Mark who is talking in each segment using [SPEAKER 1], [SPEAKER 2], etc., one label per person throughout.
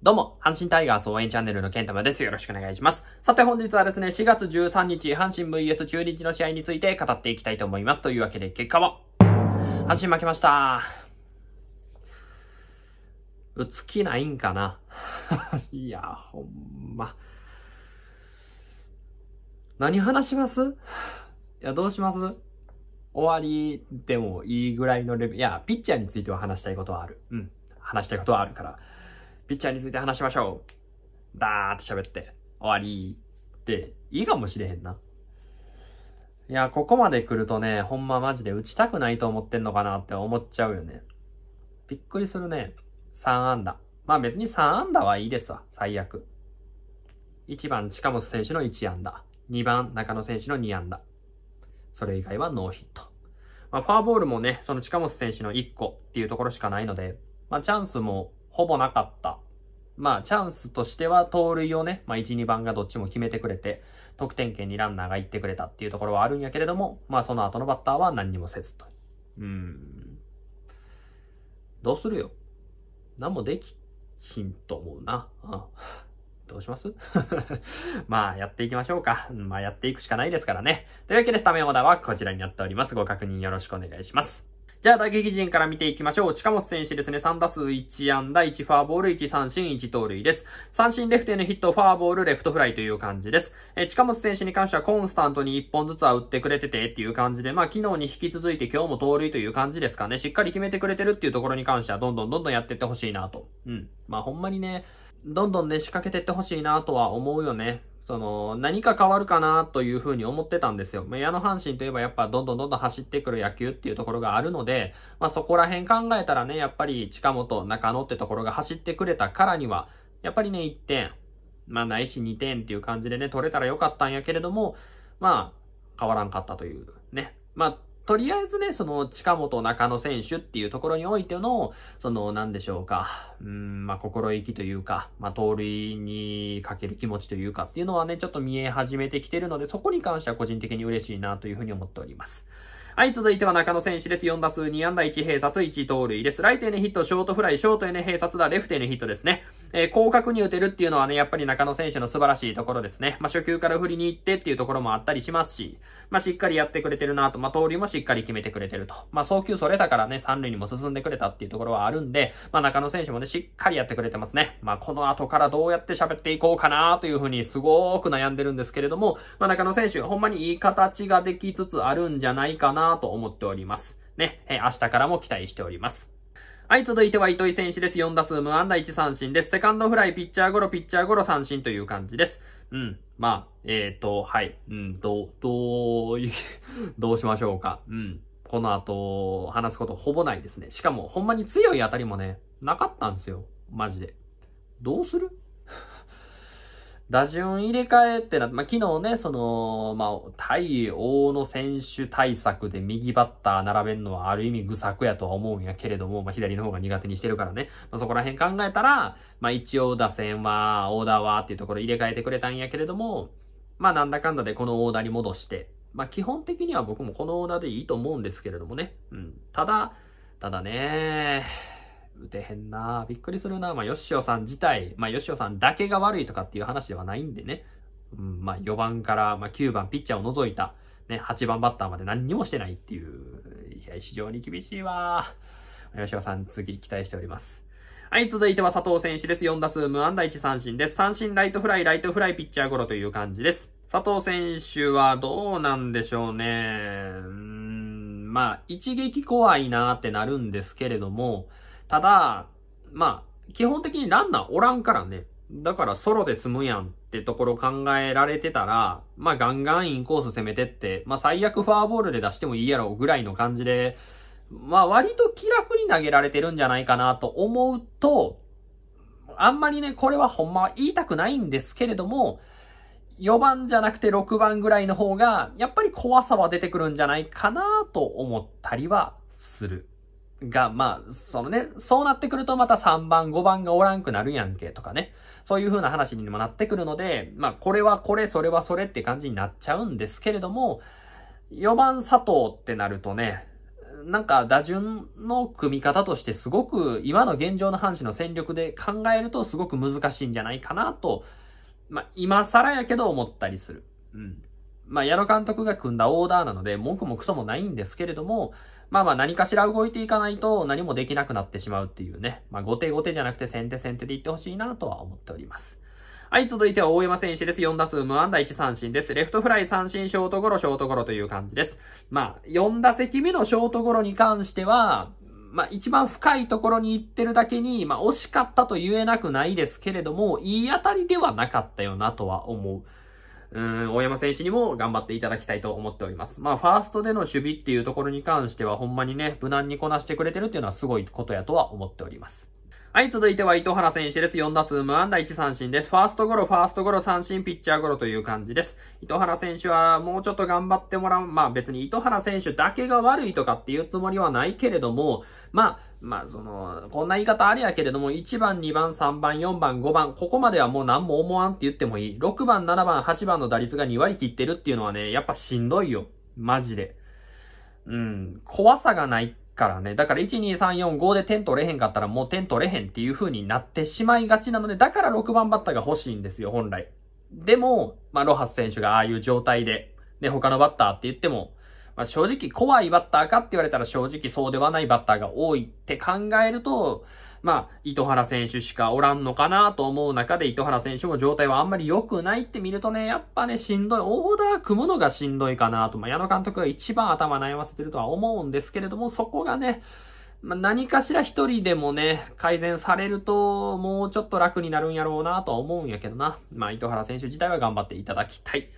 [SPEAKER 1] どうも、阪神タイガース応援チャンネルのケンタマです。よろしくお願いします。さて本日はですね、4月13日、阪神 VS 中日の試合について語っていきたいと思います。というわけで、結果は、阪神負けました。うつきないんかな いや、ほんま。何話しますいや、どうします終わりでもいいぐらいのレベル。いや、ピッチャーについては話したいことはある。うん。話したいことはあるから。ピッチャーについて話しましょう。だーって喋って、終わりって、いいかもしれへんな。いや、ここまで来るとね、ほんまマジで打ちたくないと思ってんのかなって思っちゃうよね。びっくりするね。3安打。まあ別に3安打はいいですわ、最悪。1番近本選手の1安打。2番中野選手の2安打。それ以外はノーヒット。まあファーボールもね、その近本選手の1個っていうところしかないので、まあチャンスもほぼなかった。まあ、チャンスとしては盗塁をね、まあ、1、2番がどっちも決めてくれて、得点圏にランナーが行ってくれたっていうところはあるんやけれども、まあ、その後のバッターは何にもせずと。うん。どうするよ何もできひんと思うな。うん、どうします まあ、やっていきましょうか。まあ、やっていくしかないですからね。というわけで、スタメンオーダーはこちらになっております。ご確認よろしくお願いします。じゃあ打撃陣から見ていきましょう。近本選手ですね、3打数1安打、1フォアボール、1三振、1盗塁です。三振レフトへのヒット、フォアボール、レフトフライという感じです。え近本選手に関してはコンスタントに1本ずつは打ってくれててっていう感じで、まあ昨日に引き続いて今日も盗塁という感じですかね。しっかり決めてくれてるっていうところに関してはどんどんどんどんやってってほしいなと。うん。まあほんまにね、どんどんね、仕掛けてってほしいなとは思うよね。その、何か変わるかなというふうに思ってたんですよ。まあ、矢野阪神といえばやっぱどんどんどんどん走ってくる野球っていうところがあるので、まあ、そこら辺考えたらね、やっぱり近本、中野ってところが走ってくれたからには、やっぱりね、1点、まあ、ないし2点っていう感じでね、取れたらよかったんやけれども、まあ、変わらんかったというね。まあ、とりあえずね、その、近本中野選手っていうところにおいての、その、なんでしょうか、うん、まあ、心意気というか、まあ、盗塁にかける気持ちというかっていうのはね、ちょっと見え始めてきてるので、そこに関しては個人的に嬉しいなというふうに思っております。はい、続いては中野選手です。4打数2安打1閉殺1盗塁です。ライトへのヒット、ショートフライ、ショートへの併殺だ、レフトへのヒットですね。えー、広角に打てるっていうのはね、やっぱり中野選手の素晴らしいところですね。まあ、初球から振りに行ってっていうところもあったりしますし、まあ、しっかりやってくれてるなと、まあ、盗塁もしっかり決めてくれてると。まあ、送球それだからね、三塁にも進んでくれたっていうところはあるんで、まあ、中野選手もね、しっかりやってくれてますね。まあ、この後からどうやって喋っていこうかなというふうにすごく悩んでるんですけれども、まあ、中野選手、ほんまにいい形ができつつあるんじゃないかなと思っております。ね、えー、明日からも期待しております。はい、続いては糸井選手です。4打数無安打1三振です。セカンドフライ、ピッチャーゴロ、ピッチャーゴロ三振という感じです。うん。まあ、えっ、ー、と、はい。うん、ど、どう、どうしましょうか。うん。この後、話すことほぼないですね。しかも、ほんまに強い当たりもね、なかったんですよ。マジで。どうする打順入れ替えってなまあ、昨日ね、その、まあ、対応の選手対策で右バッター並べるのはある意味愚策やとは思うんやけれども、まあ、左の方が苦手にしてるからね。まあ、そこら辺考えたら、まあ、一応打線は、オーダーはっていうところ入れ替えてくれたんやけれども、まあ、なんだかんだでこのオーダーに戻して、まあ、基本的には僕もこのオーダーでいいと思うんですけれどもね。うん。ただ、ただねー、てへんなびっくりするなまあ、ヨシオさん自体、まあ、ヨシオさんだけが悪いとかっていう話ではないんでね。うん、まあ、4番から、まあ、9番ピッチャーを除いた、ね、8番バッターまで何にもしてないっていう、いや、非常に厳しいわシオさん、次期待しております。はい、続いては佐藤選手です。4打数無安打1三振です。三振ライトフライ、ライトフライ、ピッチャーゴロという感じです。佐藤選手はどうなんでしょうね。うーん、まあ、一撃怖いなぁってなるんですけれども、ただ、まあ、基本的にランナーおらんからね。だからソロで済むやんってところ考えられてたら、まあガンガンインコース攻めてって、まあ最悪フォアボールで出してもいいやろぐらいの感じで、まあ割と気楽に投げられてるんじゃないかなと思うと、あんまりね、これはほんまは言いたくないんですけれども、4番じゃなくて6番ぐらいの方が、やっぱり怖さは出てくるんじゃないかなと思ったりはする。が、まあ、そのね、そうなってくるとまた3番、5番がおらんくなるやんけとかね。そういう風な話にもなってくるので、まあ、これはこれ、それはそれって感じになっちゃうんですけれども、4番佐藤ってなるとね、なんか打順の組み方としてすごく今の現状の阪神の戦力で考えるとすごく難しいんじゃないかなと、まあ、今更やけど思ったりする。うん。まあ、矢野監督が組んだオーダーなので、文句もクソもないんですけれども、まあまあ何かしら動いていかないと何もできなくなってしまうっていうね。まあ後手後手じゃなくて先手先手でいってほしいなとは思っております。はい、続いては大山選手です。4打数無安打1三振です。レフトフライ三振、ショートゴロ、ショートゴロという感じです。まあ、4打席目のショートゴロに関しては、まあ一番深いところに行ってるだけに、まあ惜しかったと言えなくないですけれども、いい当たりではなかったよなとは思う。うん、大山選手にも頑張っていただきたいと思っております。まあ、ファーストでの守備っていうところに関しては、ほんまにね、無難にこなしてくれてるっていうのはすごいことやとは思っております。はい、続いては糸原選手です。4打数無安打1三振です。ファーストゴロ、ファーストゴロ、三振、ピッチャーゴロという感じです。糸原選手はもうちょっと頑張ってもらう。まあ別に糸原選手だけが悪いとかっていうつもりはないけれども、まあ、まあその、こんな言い方あれやけれども、1番、2番、3番、4番、5番、ここまではもう何も思わんって言ってもいい。6番、7番、8番の打率が2割切ってるっていうのはね、やっぱしんどいよ。マジで。うん、怖さがないからね。だから12345で点取れへんかったらもう点取れへんっていう風になってしまいがちなので、だから6番バッターが欲しいんですよ、本来。でも、まあ、ロハス選手がああいう状態で、ね、他のバッターって言っても、まあ、正直怖いバッターかって言われたら正直そうではないバッターが多いって考えると、まあ、糸原選手しかおらんのかなと思う中で、糸原選手も状態はあんまり良くないって見るとね、やっぱね、しんどい、オーダー組むのがしんどいかなと、まあ、矢野監督が一番頭悩ませてるとは思うんですけれども、そこがね、まあ、何かしら一人でもね、改善されると、もうちょっと楽になるんやろうなとは思うんやけどな。まあ、糸原選手自体は頑張っていただきたい。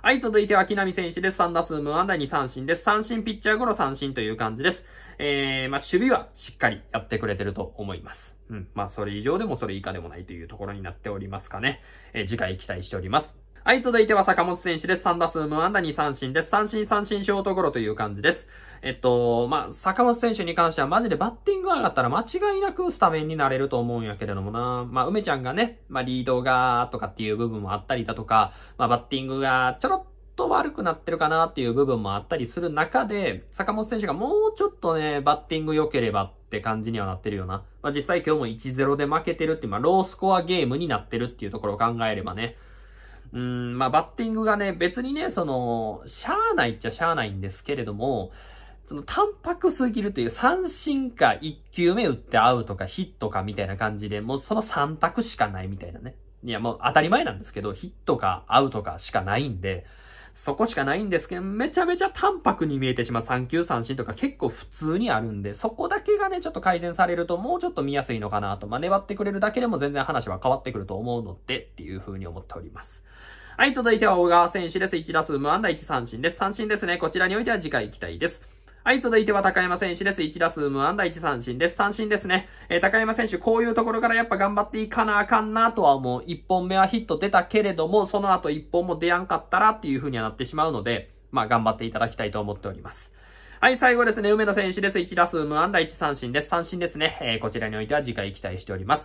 [SPEAKER 1] はい、続いては木並選手です。3打数無安打2三振です。三振ピッチャーゴロ三振という感じです。えー、まあ、守備はしっかりやってくれてると思います。うん。まあ、それ以上でもそれ以下でもないというところになっておりますかね。えー、次回期待しております。はい、続いては坂本選手です。3打数無安打2三振です。三振三振ショートゴロという感じです。えっと、まあ、坂本選手に関してはマジでバッティング上がったら間違いなくスタメンになれると思うんやけれどもな。まあ、梅ちゃんがね、まあ、リードがとかっていう部分もあったりだとか、まあ、バッティングがちょろっと悪くなってるかなっていう部分もあったりする中で、坂本選手がもうちょっとね、バッティング良ければって感じにはなってるよな。まあ、実際今日も1-0で負けてるっていう、まあ、ロースコアゲームになってるっていうところを考えればね。うん、まあ、バッティングがね、別にね、その、しゃーないっちゃしゃーないんですけれども、その、タンパクすぎるという三振か一球目打ってアウトかヒットかみたいな感じで、もうその三択しかないみたいなね。いや、もう当たり前なんですけど、ヒットかアウトかしかないんで、そこしかないんですけど、めちゃめちゃ淡白に見えてしまう3球三振とか結構普通にあるんで、そこだけがね、ちょっと改善されるともうちょっと見やすいのかなと、まあ、粘ってくれるだけでも全然話は変わってくると思うので、っていう風に思っております。はい、続いては小川選手です。1打数無安打1三振です。三振ですね。こちらにおいては次回行きたいです。はい、続いては高山選手です。1打数無安打1三振です。三振ですね。えー、高山選手、こういうところからやっぱ頑張っていかなあかんなとは思う。1本目はヒット出たけれども、その後1本も出やんかったらっていう風にはなってしまうので、まあ頑張っていただきたいと思っております。はい、最後ですね、梅野選手です。1打数無安打1三振です。三振ですね。えー、こちらにおいては次回期待しております。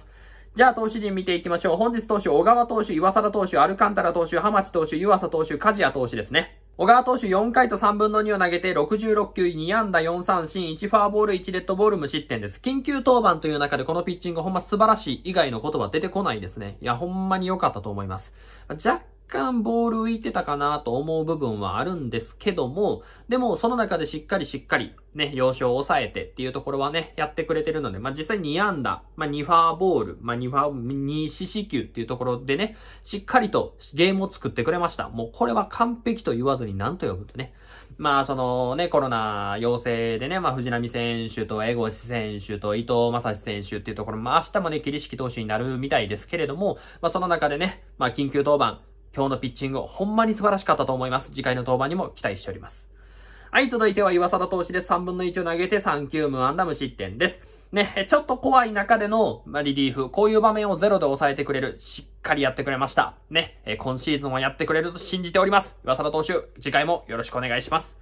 [SPEAKER 1] じゃあ、投手陣見ていきましょう。本日投手、小川投手、岩貞投手、アルカンタラ投手、浜地投手、湯浅投手、梶谷投手ですね。小川投手4回と3分の2を投げて66球2安打4三振1ファーボール1レッドボール無失点です。緊急登板という中でこのピッチングほんま素晴らしい以外の言葉出てこないですね。いやほんまに良かったと思います。若干ボール浮いてたかなと思う部分はあるんですけども、でもその中でしっかりしっかりね、要所を抑えてっていうところはね、やってくれてるので、まあ、実際2安打、まあ、2ファーボール、まあ、2ファー、2四死球っていうところでね、しっかりとゲームを作ってくれました。もうこれは完璧と言わずに何と呼ぶとね。まあ、そのね、コロナ陽性でね、まあ、藤波選手と江越選手と伊藤正史選手っていうところ、まあ、明日もね、桐敷投手になるみたいですけれども、まあ、その中でね、まあ、緊急登板、今日のピッチング、ほんまに素晴らしかったと思います。次回の登板にも期待しております。はい、続いては岩貞投手です。3分の1を投げて3球無安打無失点です。ね、ちょっと怖い中での、ま、リリーフ、こういう場面をゼロで抑えてくれる、しっかりやってくれました。ね、今シーズンはやってくれると信じております。岩貞投手、次回もよろしくお願いします。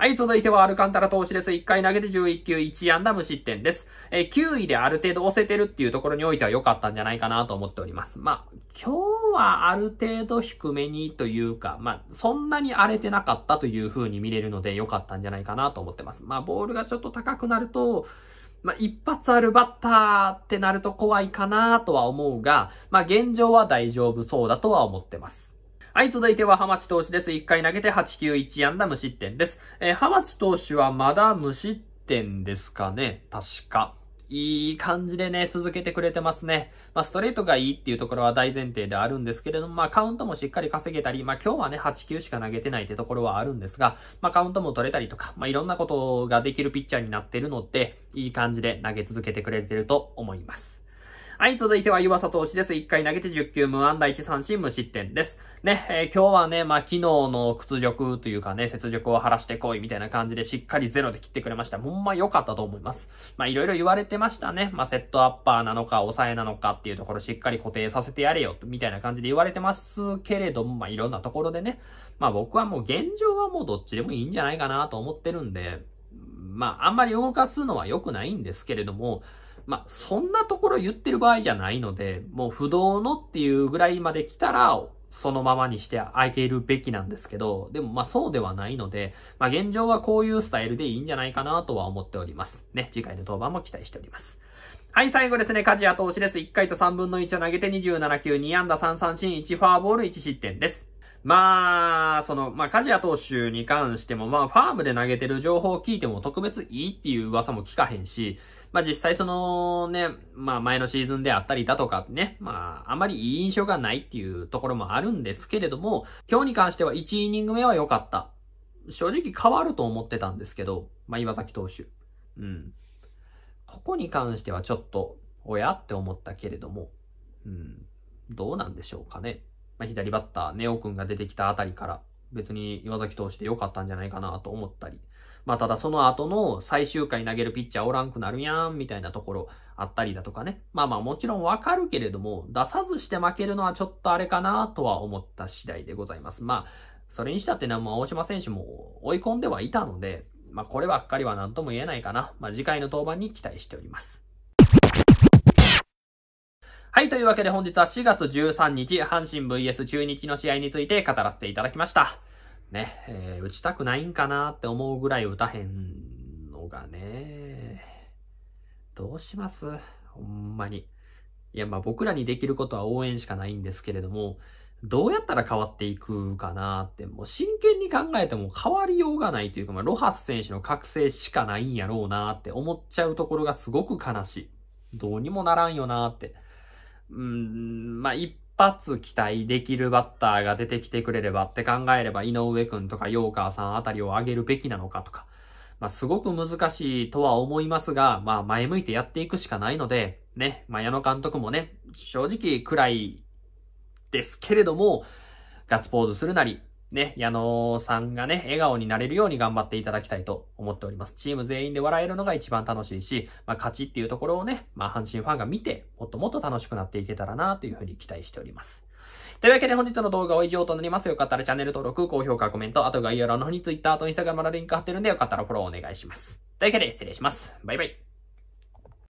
[SPEAKER 1] はい、続いてはアルカンタラ投手です。1回投げて11球、1安打無失点です。えー、9位である程度押せてるっていうところにおいては良かったんじゃないかなと思っております。まあ、今日はある程度低めにというか、まあ、そんなに荒れてなかったという風に見れるので良かったんじゃないかなと思ってます。まあ、ボールがちょっと高くなると、まあ、一発あるバッターってなると怖いかなとは思うが、まあ、現状は大丈夫そうだとは思ってます。はい、続いては浜地投手です。1回投げて8球1安打無失点です。えー、浜地投手はまだ無失点ですかね確か。いい感じでね、続けてくれてますね。まあ、ストレートがいいっていうところは大前提であるんですけれども、まあ、カウントもしっかり稼げたり、まあ、今日はね、8球しか投げてないってところはあるんですが、まあ、カウントも取れたりとか、まあ、いろんなことができるピッチャーになってるので、いい感じで投げ続けてくれてると思います。はい、続いては湯浅投手です。1回投げて10球無安打1三振無失点です。ね、えー、今日はね、まあ、昨日の屈辱というかね、雪辱を晴らしてこいみたいな感じでしっかりゼロで切ってくれました。ほんま良かったと思います。まいろいろ言われてましたね。まあ、セットアッパーなのか、抑えなのかっていうところしっかり固定させてやれよ、みたいな感じで言われてますけれども、まあ、いろんなところでね、まあ、僕はもう現状はもうどっちでもいいんじゃないかなと思ってるんで、まあ、あんまり動かすのは良くないんですけれども、まあ、そんなところ言ってる場合じゃないので、もう不動のっていうぐらいまで来たら、そのままにしていているべきなんですけど、でもまあそうではないので、まあ現状はこういうスタイルでいいんじゃないかなとは思っております。ね、次回の登板も期待しております。はい、最後ですね、梶谷投資です。1回と3分の1を投げて27球、2安打3三振、1フォアボール、1失点です。まあ、その、まあ、カジヤ投手に関しても、まあ、ファームで投げてる情報を聞いても特別いいっていう噂も聞かへんし、まあ、実際そのね、まあ、前のシーズンであったりだとかね、まあ、あまりいい印象がないっていうところもあるんですけれども、今日に関しては1イニング目は良かった。正直変わると思ってたんですけど、まあ、岩崎投手。うん。ここに関してはちょっと、おやって思ったけれども、うん、どうなんでしょうかね。まあ、左バッター、ネオ君が出てきたあたりから、別に岩崎投手で良かったんじゃないかなと思ったり、まあ、ただその後の最終回投げるピッチャーおらんくなるやん、みたいなところあったりだとかね。まあまあもちろんわかるけれども、出さずして負けるのはちょっとあれかなとは思った次第でございます。まあ、それにしたってな、まあ大島選手も追い込んではいたので、まあこればっかりは何とも言えないかな。まあ次回の登板に期待しております。はい、というわけで本日は4月13日、阪神 VS 中日の試合について語らせていただきました。ね、えー、打ちたくないんかなって思うぐらい打たへんのがね、どうしますほんまに。いや、まあ僕らにできることは応援しかないんですけれども、どうやったら変わっていくかなって、もう真剣に考えても変わりようがないというか、まあロハス選手の覚醒しかないんやろうなって思っちゃうところがすごく悲しい。どうにもならんよなって。うん、まあ、一発期待できるバッターが出てきてくれればって考えれば、井上くんとかヨーカーさんあたりを上げるべきなのかとか、まあ、すごく難しいとは思いますが、まあ、前向いてやっていくしかないので、ね、まあ、矢野監督もね、正直暗いですけれども、ガッツポーズするなり、ね、矢野さんがね、笑顔になれるように頑張っていただきたいと思っております。チーム全員で笑えるのが一番楽しいし、まあ、勝ちっていうところをね、まあ、阪神ファンが見て、もっともっと楽しくなっていけたらなというふうに期待しております。というわけで本日の動画は以上となります。よかったらチャンネル登録、高評価、コメント、あと概要欄の方に Twitter と Instagram のリンク貼ってるんでよかったらフォローお願いします。というわけで失礼します。バイバイ。